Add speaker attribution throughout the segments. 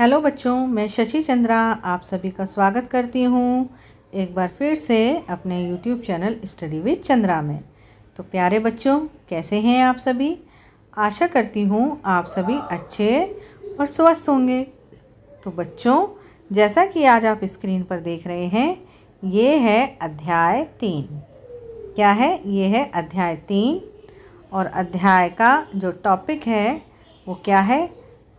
Speaker 1: hello बच्चों मैं शशि चंद्रा आप सभी का स्वागत करती हूँ एक बार फिर से अपने YouTube channel study with Chandra में तो प्यारे बच्चों कैसे हैं आप सभी आशा करती हूँ आप सभी अच्छे और स्वस्थ होंगे तो बच्चों जैसा कि आज आप स्क्रीन पर देख रहे हैं ये है अध्याय तीन क्या है ये है अध्याय तीन और अध्याय का जो टॉपिक है वो क्या है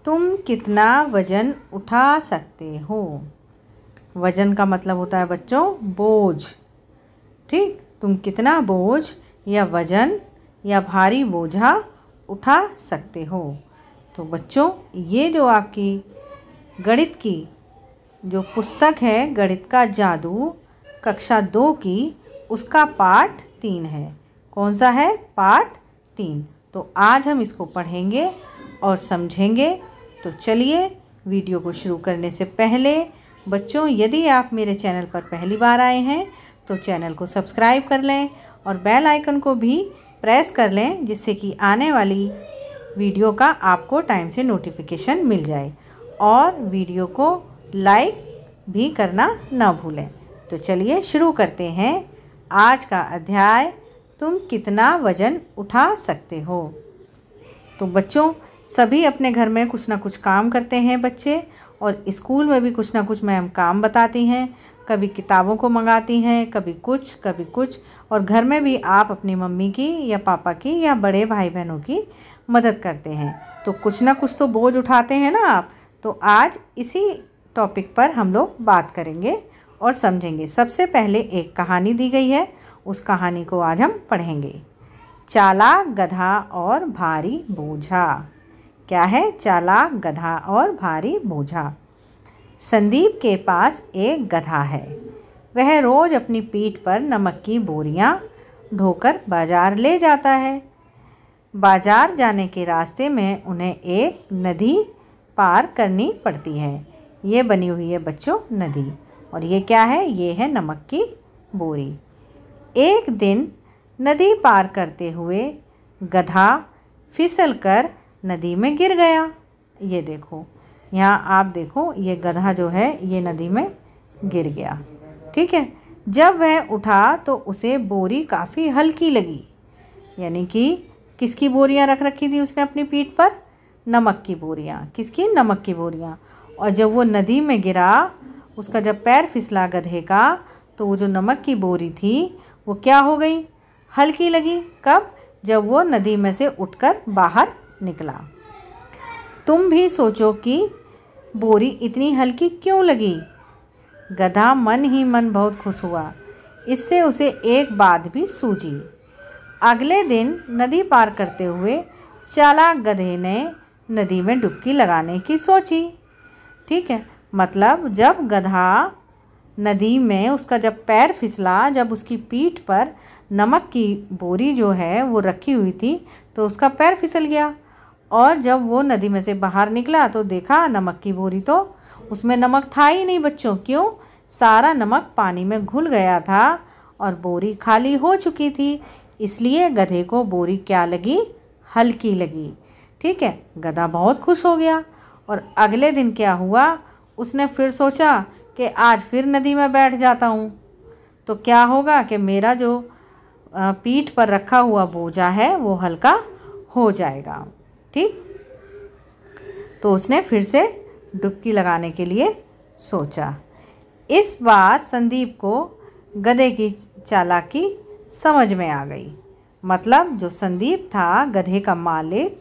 Speaker 1: तुम कितना वज़न उठा सकते हो वज़न का मतलब होता है बच्चों बोझ ठीक तुम कितना बोझ या वज़न या भारी बोझा उठा सकते हो तो बच्चों ये जो आपकी गणित की जो पुस्तक है गणित का जादू कक्षा दो की उसका पार्ट तीन है कौन सा है पार्ट तीन तो आज हम इसको पढ़ेंगे और समझेंगे तो चलिए वीडियो को शुरू करने से पहले बच्चों यदि आप मेरे चैनल पर पहली बार आए हैं तो चैनल को सब्सक्राइब कर लें और बेल आइकन को भी प्रेस कर लें जिससे कि आने वाली वीडियो का आपको टाइम से नोटिफिकेशन मिल जाए और वीडियो को लाइक भी करना ना भूलें तो चलिए शुरू करते हैं आज का अध्याय तुम कितना वज़न उठा सकते हो तो बच्चों सभी अपने घर में कुछ ना कुछ काम करते हैं बच्चे और स्कूल में भी कुछ ना कुछ मैम काम बताती हैं कभी किताबों को मंगाती हैं कभी कुछ कभी कुछ और घर में भी आप अपनी मम्मी की या पापा की या बड़े भाई बहनों की मदद करते हैं तो कुछ ना कुछ तो बोझ उठाते हैं ना आप तो आज इसी टॉपिक पर हम लोग बात करेंगे और समझेंगे सबसे पहले एक कहानी दी गई है उस कहानी को आज हम पढ़ेंगे चाला गधा और भारी बोझा क्या है चालाक गधा और भारी बोझा संदीप के पास एक गधा है वह रोज़ अपनी पीठ पर नमक की बोरियां ढोकर बाज़ार ले जाता है बाज़ार जाने के रास्ते में उन्हें एक नदी पार करनी पड़ती है ये बनी हुई है बच्चों नदी और ये क्या है ये है नमक की बोरी एक दिन नदी पार करते हुए गधा फिसल कर नदी में गिर गया ये देखो यहाँ आप देखो ये गधा जो है ये नदी में गिर गया ठीक है जब वह उठा तो उसे बोरी काफ़ी हल्की लगी यानी कि किसकी बोरियाँ रख रखी थी उसने अपनी पीठ पर नमक की बोरियाँ किसकी नमक की बोरियाँ और जब वो नदी में गिरा उसका जब पैर फिसला गधे का तो वो जो नमक की बोरी थी वो क्या हो गई हल्की लगी कब जब वो नदी में से उठकर बाहर निकला तुम भी सोचो कि बोरी इतनी हल्की क्यों लगी गधा मन ही मन बहुत खुश हुआ इससे उसे एक बात भी सूझी अगले दिन नदी पार करते हुए चालाक गधे ने नदी में डुबकी लगाने की सोची ठीक है मतलब जब गधा नदी में उसका जब पैर फिसला जब उसकी पीठ पर नमक की बोरी जो है वो रखी हुई थी तो उसका पैर फिसल गया और जब वो नदी में से बाहर निकला तो देखा नमक की बोरी तो उसमें नमक था ही नहीं बच्चों क्यों सारा नमक पानी में घुल गया था और बोरी खाली हो चुकी थी इसलिए गधे को बोरी क्या लगी हल्की लगी ठीक है गधा बहुत खुश हो गया और अगले दिन क्या हुआ उसने फिर सोचा कि आज फिर नदी में बैठ जाता हूँ तो क्या होगा कि मेरा जो पीठ पर रखा हुआ बोझा है वो हल्का हो जाएगा ठीक तो उसने फिर से डुबकी लगाने के लिए सोचा इस बार संदीप को गधे की चालाकी समझ में आ गई मतलब जो संदीप था गधे का मालिक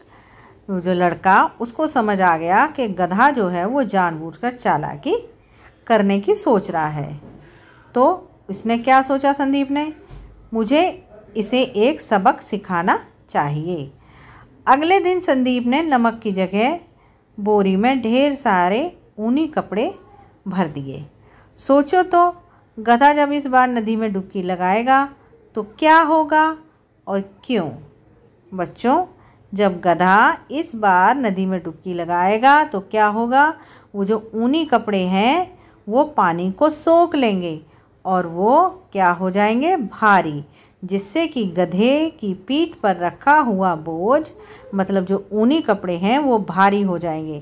Speaker 1: जो लड़का उसको समझ आ गया कि गधा जो है वो जानबूझकर चालाकी करने की सोच रहा है तो इसने क्या सोचा संदीप ने मुझे इसे एक सबक सिखाना चाहिए अगले दिन संदीप ने नमक की जगह बोरी में ढेर सारे ऊनी कपड़े भर दिए सोचो तो गधा जब इस बार नदी में डुबकी लगाएगा तो क्या होगा और क्यों बच्चों जब गधा इस बार नदी में डुबकी लगाएगा तो क्या होगा वो जो ऊनी कपड़े हैं वो पानी को सोख लेंगे और वो क्या हो जाएंगे भारी जिससे कि गधे की पीठ पर रखा हुआ बोझ मतलब जो ऊनी कपड़े हैं वो भारी हो जाएंगे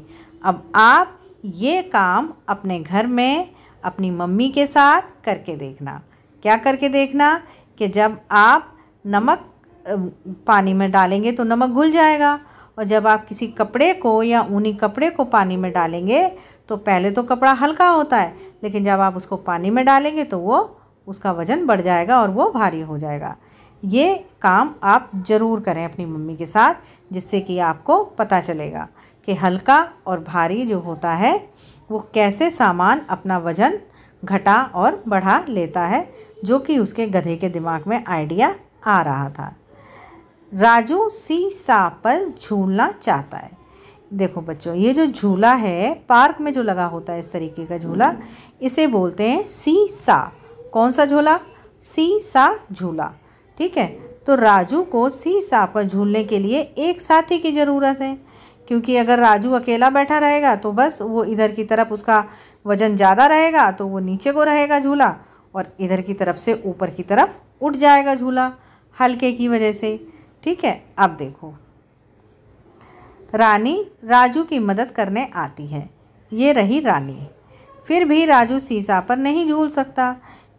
Speaker 1: अब आप ये काम अपने घर में अपनी मम्मी के साथ करके देखना क्या करके देखना कि जब आप नमक पानी में डालेंगे तो नमक घुल जाएगा और जब आप किसी कपड़े को या ऊनी कपड़े को पानी में डालेंगे तो पहले तो कपड़ा हल्का होता है लेकिन जब आप उसको पानी में डालेंगे तो वो उसका वज़न बढ़ जाएगा और वो भारी हो जाएगा ये काम आप ज़रूर करें अपनी मम्मी के साथ जिससे कि आपको पता चलेगा कि हल्का और भारी जो होता है वो कैसे सामान अपना वज़न घटा और बढ़ा लेता है जो कि उसके गधे के दिमाग में आइडिया आ रहा था राजू सी सा पर झूलना चाहता है देखो बच्चों ये जो झूला है पार्क में जो लगा होता है इस तरीके का झूला इसे बोलते हैं सी सा कौन सा झूला सी सा झूला ठीक है तो राजू को सी सा पर झूलने के लिए एक साथी की ज़रूरत है क्योंकि अगर राजू अकेला बैठा रहेगा तो बस वो इधर की तरफ उसका वज़न ज़्यादा रहेगा तो वो नीचे को रहेगा झूला और इधर की तरफ से ऊपर की तरफ उठ जाएगा झूला हल्के की वजह से ठीक है अब देखो रानी राजू की मदद करने आती है ये रही रानी फिर भी राजू सीसा पर नहीं झूल सकता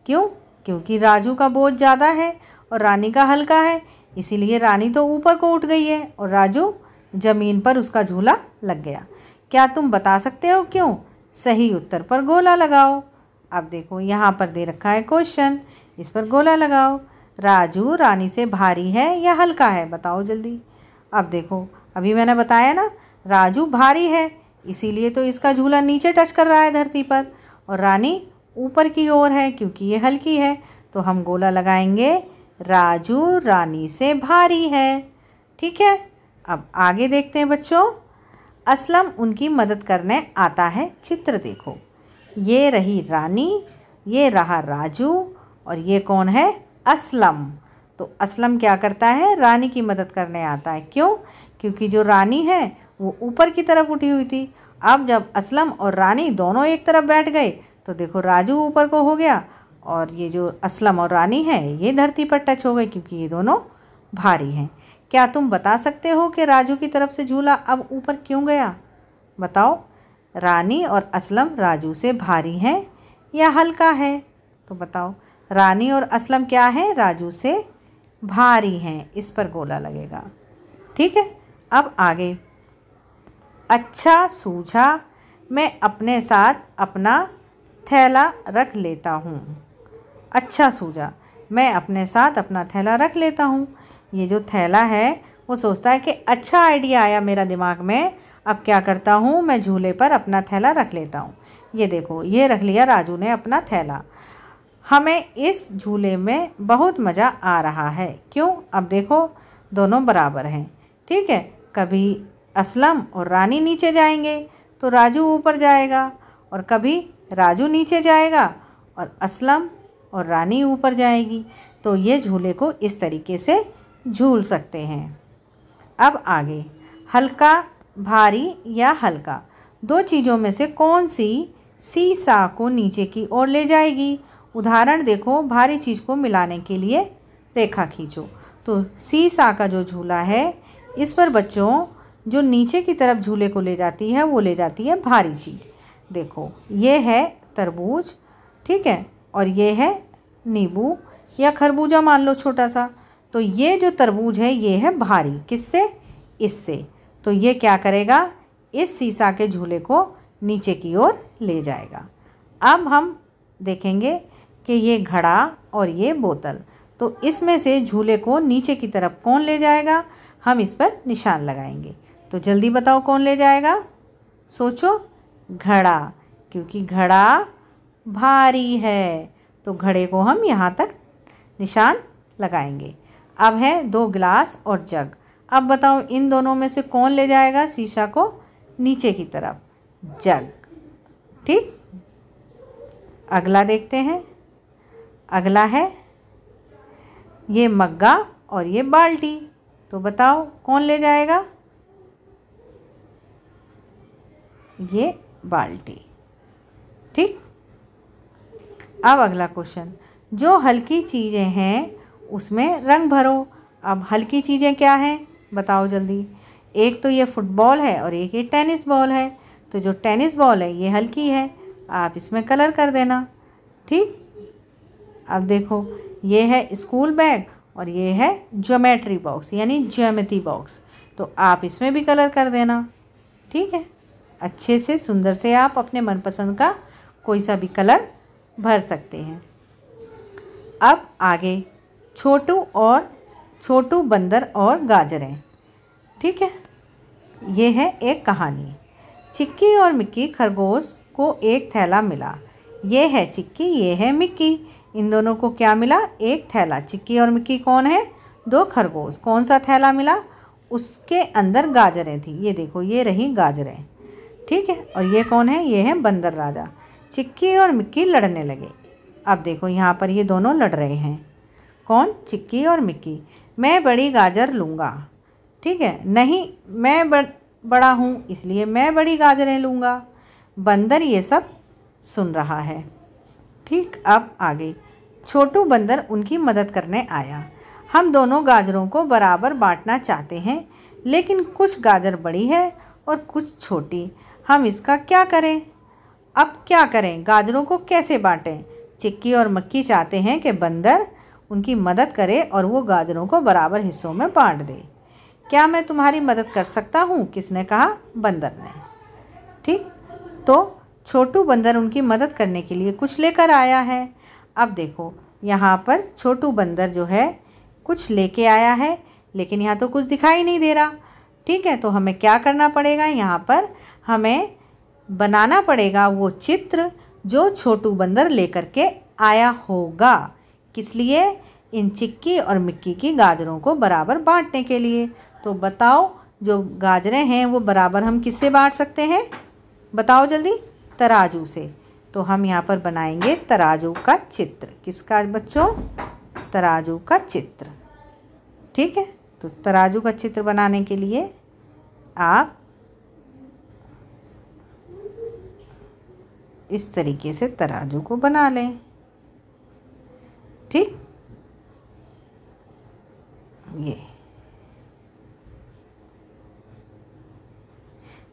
Speaker 1: क्यों क्योंकि राजू का बोझ ज़्यादा है और रानी का हल्का है इसीलिए रानी तो ऊपर को उठ गई है और राजू ज़मीन पर उसका झूला लग गया क्या तुम बता सकते हो क्यों सही उत्तर पर गोला लगाओ अब देखो यहाँ पर दे रखा है क्वेश्चन इस पर गोला लगाओ राजू रानी से भारी है या हल्का है बताओ जल्दी अब देखो अभी मैंने बताया ना राजू भारी है इसीलिए तो इसका झूला नीचे टच कर रहा है धरती पर और रानी ऊपर की ओर है क्योंकि ये हल्की है तो हम गोला लगाएंगे राजू रानी से भारी है ठीक है अब आगे देखते हैं बच्चों असलम उनकी मदद करने आता है चित्र देखो ये रही रानी ये रहा राजू और ये कौन है असलम तो असलम क्या करता है रानी की मदद करने आता है क्यों क्योंकि जो रानी है वो ऊपर की तरफ उठी हुई थी अब जब असलम और रानी दोनों एक तरफ बैठ गए तो देखो राजू ऊपर को हो गया और ये जो असलम और रानी है ये धरती पर टच हो गई क्योंकि ये दोनों भारी हैं क्या तुम बता सकते हो कि राजू की तरफ से झूला अब ऊपर क्यों गया बताओ रानी और असलम राजू से भारी हैं या हल्का है तो बताओ रानी और असलम क्या है राजू से भारी हैं इस पर गोला लगेगा ठीक है अब आगे अच्छा सूझा मैं अपने साथ अपना थैला रख लेता हूँ अच्छा सूझा मैं अपने साथ अपना थैला रख लेता हूँ ये जो थैला है वो सोचता है कि अच्छा आइडिया आया मेरा दिमाग में अब क्या करता हूँ मैं झूले पर अपना थैला रख लेता हूँ ये देखो ये रख लिया राजू ने अपना थैला हमें इस झूले में बहुत मज़ा आ रहा है क्यों अब देखो दोनों बराबर हैं ठीक है कभी असलम और रानी नीचे जाएंगे तो राजू ऊपर जाएगा और कभी राजू नीचे जाएगा और असलम और रानी ऊपर जाएगी तो ये झूले को इस तरीके से झूल सकते हैं अब आगे हल्का भारी या हल्का दो चीज़ों में से कौन सी सी सा को नीचे की ओर ले जाएगी उदाहरण देखो भारी चीज़ को मिलाने के लिए रेखा खींचो तो सी सा का जो झूला है इस पर बच्चों जो नीचे की तरफ झूले को ले जाती है वो ले जाती है भारी चीज़ देखो ये है तरबूज ठीक है और ये है नींबू या खरबूजा मान लो छोटा सा तो ये जो तरबूज है ये है भारी किससे इससे तो ये क्या करेगा इस सीसा के झूले को नीचे की ओर ले जाएगा अब हम देखेंगे कि ये घड़ा और ये बोतल तो इसमें से झूले को नीचे की तरफ कौन ले जाएगा हम इस पर निशान लगाएंगे तो जल्दी बताओ कौन ले जाएगा सोचो घड़ा क्योंकि घड़ा भारी है तो घड़े को हम यहाँ तक निशान लगाएंगे अब है दो गिलास और जग अब बताओ इन दोनों में से कौन ले जाएगा शीशा को नीचे की तरफ जग ठीक अगला देखते हैं अगला है ये मग्गा और ये बाल्टी तो बताओ कौन ले जाएगा ये बाल्टी ठीक अब अगला क्वेश्चन जो हल्की चीज़ें हैं उसमें रंग भरो अब हल्की चीज़ें क्या हैं बताओ जल्दी एक तो ये फुटबॉल है और एक ये टेनिस बॉल है तो जो टेनिस बॉल है ये हल्की है आप इसमें कलर कर देना ठीक अब देखो ये है स्कूल बैग और ये है ज्योमेट्री बॉक्स यानी ज्योमेट्री बॉक्स तो आप इसमें भी कलर कर देना ठीक है अच्छे से सुंदर से आप अपने मनपसंद का कोई सा भी कलर भर सकते हैं अब आगे छोटू और छोटू बंदर और गाजरें ठीक है ये है एक कहानी चिक्की और मिक्की खरगोश को एक थैला मिला ये है चिक्की ये है मिक्की इन दोनों को क्या मिला एक थैला चिक्की और मिक्की कौन है दो खरगोश कौन सा थैला मिला उसके अंदर गाजरें थी ये देखो ये रही गाजरें ठीक है और ये कौन है ये है बंदर राजा चिक्की और मिक्की लड़ने लगे अब देखो यहाँ पर ये दोनों लड़ रहे हैं कौन चिक्की और मिक्की मैं बड़ी गाजर लूँगा ठीक है नहीं मैं बड़ बड़ा हूँ इसलिए मैं बड़ी गाजरें लूँगा बंदर ये सब सुन रहा है ठीक अब आगे छोटू बंदर उनकी मदद करने आया हम दोनों गाजरों को बराबर बांटना चाहते हैं लेकिन कुछ गाजर बड़ी है और कुछ छोटी हम इसका क्या करें अब क्या करें गाजरों को कैसे बांटें चिक्की और मक्की चाहते हैं कि बंदर उनकी मदद करे और वो गाजरों को बराबर हिस्सों में बांट दे क्या मैं तुम्हारी मदद कर सकता हूँ किसने कहा बंदर ने ठीक तो छोटू बंदर उनकी मदद करने के लिए कुछ लेकर आया है अब देखो यहाँ पर छोटू बंदर जो है कुछ लेके आया है लेकिन यहाँ तो कुछ दिखाई नहीं दे रहा ठीक है तो हमें क्या करना पड़ेगा यहाँ पर हमें बनाना पड़ेगा वो चित्र जो छोटू बंदर लेकर के आया होगा किस लिए इन चिक्की और मिक्की की गाजरों को बराबर बांटने के लिए तो बताओ जो गाजरें हैं वो बराबर हम किससे बांट सकते हैं बताओ जल्दी तराजू से तो हम यहाँ पर बनाएंगे तराजू का चित्र किसका बच्चों तराजू का चित्र ठीक है तो तराजू का चित्र बनाने के लिए आप इस तरीके से तराजू को बना लें ठीक ये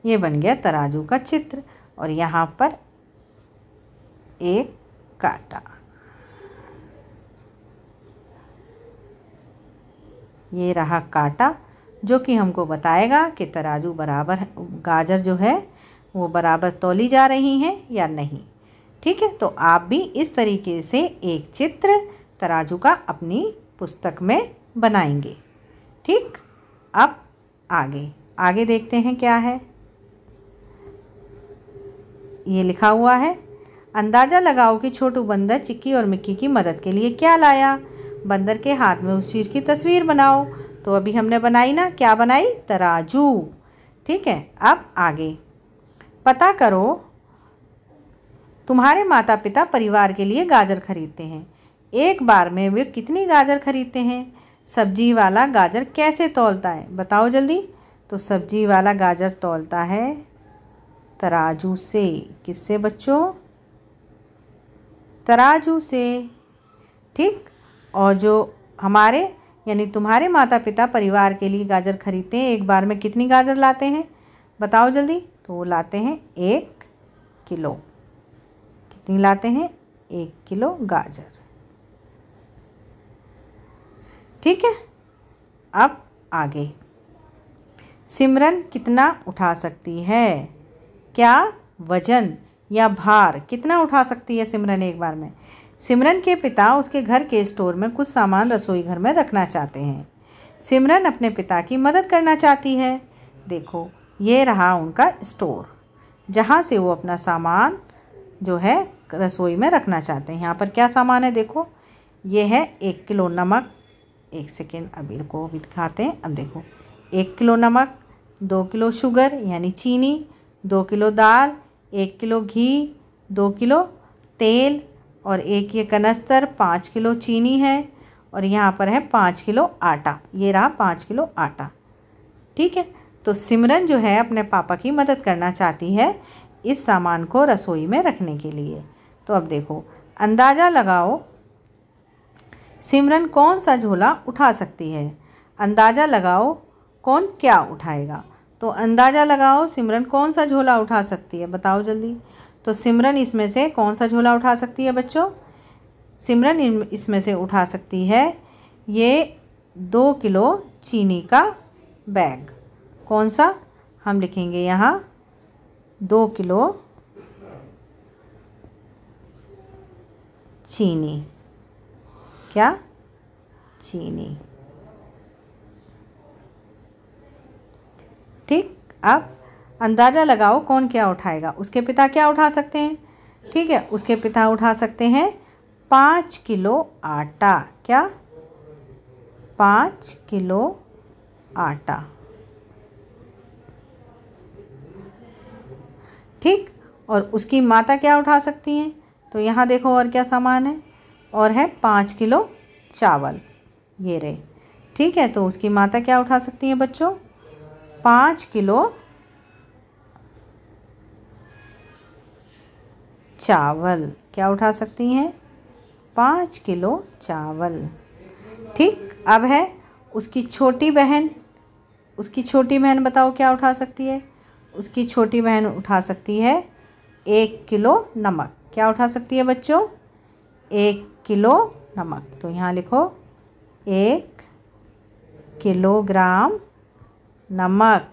Speaker 1: ये बन गया तराजू का चित्र और यहाँ पर एक काटा ये रहा काटा जो कि हमको बताएगा कि तराजू बराबर गाजर जो है वो बराबर तोली जा रही हैं या नहीं ठीक है तो आप भी इस तरीके से एक चित्र तराजू का अपनी पुस्तक में बनाएंगे ठीक अब आगे आगे देखते हैं क्या है ये लिखा हुआ है अंदाज़ा लगाओ कि छोटू बंदर चिक्की और मिक्की की मदद के लिए क्या लाया बंदर के हाथ में उस चीज़ की तस्वीर बनाओ तो अभी हमने बनाई ना क्या बनाई तराजू ठीक है अब आगे पता करो तुम्हारे माता पिता परिवार के लिए गाजर खरीदते हैं एक बार में वे कितनी गाजर खरीदते हैं सब्जी वाला गाजर कैसे तोलता है बताओ जल्दी तो सब्जी वाला गाजर तोलता है तराजू से किससे बच्चों तराजू से ठीक और जो हमारे यानी तुम्हारे माता पिता परिवार के लिए गाजर खरीदते हैं एक बार में कितनी गाजर लाते हैं बताओ जल्दी तो वो लाते हैं एक किलो कितनी लाते हैं एक किलो गाजर ठीक है अब आगे सिमरन कितना उठा सकती है क्या वजन या भार कितना उठा सकती है सिमरन एक बार में सिमरन के पिता उसके घर के स्टोर में कुछ सामान रसोई घर में रखना चाहते हैं सिमरन अपने पिता की मदद करना चाहती है देखो ये रहा उनका स्टोर जहाँ से वो अपना सामान जो है रसोई में रखना चाहते हैं यहाँ पर क्या सामान है देखो ये है एक किलो नमक एक सेकेंड अबीर इनको भी दिखाते हैं अब देखो एक किलो नमक दो किलो शुगर यानी चीनी दो किलो दाल एक किलो घी दो किलो तेल और एक ये कनस्तर पाँच किलो चीनी है और यहाँ पर है पाँच किलो आटा ये रहा पाँच किलो आटा ठीक है तो सिमरन जो है अपने पापा की मदद करना चाहती है इस सामान को रसोई में रखने के लिए तो अब देखो अंदाज़ा लगाओ सिमरन कौन सा झोला उठा सकती है अंदाज़ा लगाओ कौन क्या उठाएगा तो अंदाज़ा लगाओ सिमरन कौन सा झोला उठा सकती है बताओ जल्दी तो सिमरन इसमें से कौन सा झोला उठा सकती है बच्चों सिमरन इसमें से उठा सकती है ये दो किलो चीनी का बैग कौन सा हम लिखेंगे यहाँ दो किलो चीनी क्या चीनी ठीक अब अंदाज़ा लगाओ कौन क्या उठाएगा उसके पिता क्या उठा सकते हैं ठीक है उसके पिता उठा सकते हैं पाँच किलो आटा क्या पाँच किलो आटा ठीक और उसकी माता क्या उठा सकती हैं तो यहाँ देखो और क्या सामान है और है पाँच किलो चावल ये रहे ठीक है तो उसकी माता क्या उठा सकती हैं बच्चों पाँच किलो चावल क्या उठा सकती हैं पाँच किलो चावल ठीक अब है उसकी छोटी बहन उसकी छोटी बहन बताओ क्या उठा सकती है उसकी छोटी बहन उठा सकती है एक किलो नमक क्या उठा सकती है बच्चों एक किलो नमक तो यहाँ लिखो एक किलोग्राम नमक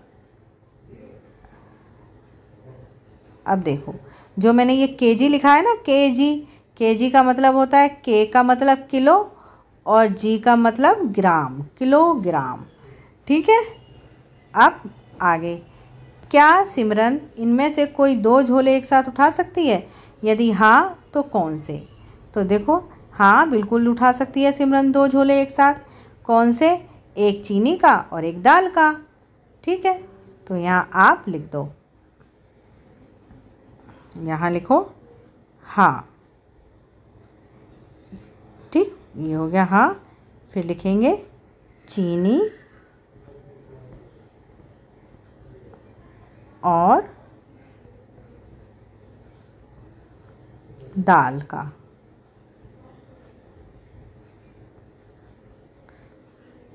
Speaker 1: अब देखो जो मैंने ये के जी लिखा है ना के जी के जी का मतलब होता है के का मतलब किलो और जी का मतलब ग्राम किलोग्राम ठीक है अब आगे क्या सिमरन इनमें से कोई दो झोले एक साथ उठा सकती है यदि हाँ तो कौन से तो देखो हाँ बिल्कुल उठा सकती है सिमरन दो झोले एक साथ कौन से एक चीनी का और एक दाल का ठीक है तो यहाँ आप लिख दो यहाँ लिखो हाँ ठीक ये हो गया हाँ फिर लिखेंगे चीनी और दाल का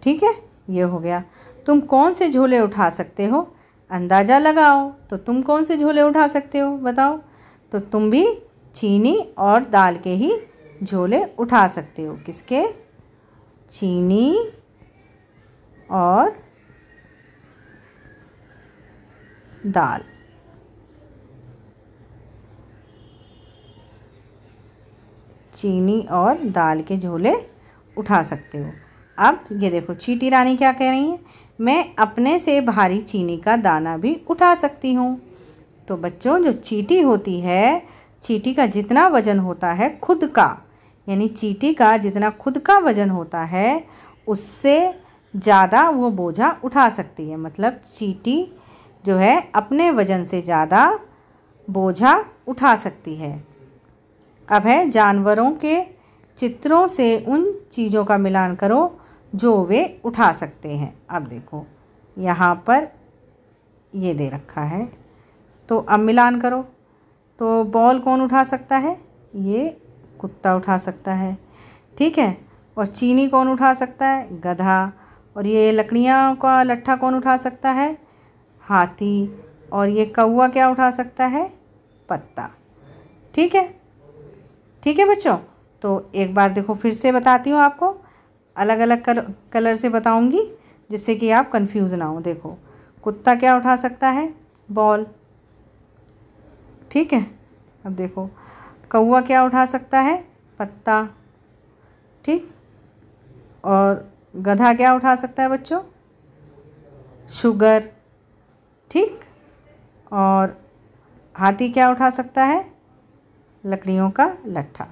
Speaker 1: ठीक है ये हो गया तुम कौन से झोले उठा सकते हो अंदाज़ा लगाओ तो तुम कौन से झोले उठा सकते हो बताओ तो तुम भी चीनी और दाल के ही झोले उठा सकते हो किसके चीनी और दाल चीनी और दाल के झोले उठा सकते हो अब ये देखो चीटी रानी क्या कह रही है मैं अपने से भारी चीनी का दाना भी उठा सकती हूँ तो बच्चों जो चीटी होती है चीटी का जितना वजन होता है खुद का यानी चीटी का जितना खुद का वजन होता है उससे ज़्यादा वो बोझा उठा सकती है मतलब चीटी जो है अपने वजन से ज़्यादा बोझा उठा सकती है अब है जानवरों के चित्रों से उन चीज़ों का मिलान करो जो वे उठा सकते हैं अब देखो यहाँ पर ये दे रखा है तो अब मिलान करो तो बॉल कौन उठा सकता है ये कुत्ता उठा सकता है ठीक है और चीनी कौन उठा सकता है गधा और ये लकड़ियाँ का लट्ठा कौन उठा सकता है हाथी और ये कौआ क्या उठा सकता है पत्ता ठीक है ठीक है बच्चों तो एक बार देखो फिर से बताती हूँ आपको अलग अलग कल, कलर से बताऊँगी जिससे कि आप कंफ्यूज ना हो देखो कुत्ता क्या उठा सकता है बॉल ठीक है अब देखो कौआ क्या उठा सकता है पत्ता ठीक और गधा क्या उठा सकता है बच्चों शुगर ठीक और हाथी क्या उठा सकता है लकड़ियों का लट्ठा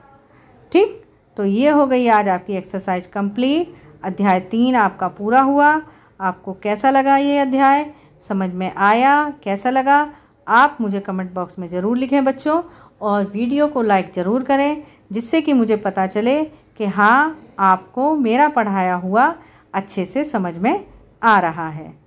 Speaker 1: ठीक तो ये हो गई आज आपकी एक्सरसाइज कंप्लीट अध्याय तीन आपका पूरा हुआ आपको कैसा लगा ये अध्याय समझ में आया कैसा लगा आप मुझे कमेंट बॉक्स में ज़रूर लिखें बच्चों और वीडियो को लाइक ज़रूर करें जिससे कि मुझे पता चले कि हाँ आपको मेरा पढ़ाया हुआ अच्छे से समझ में आ रहा है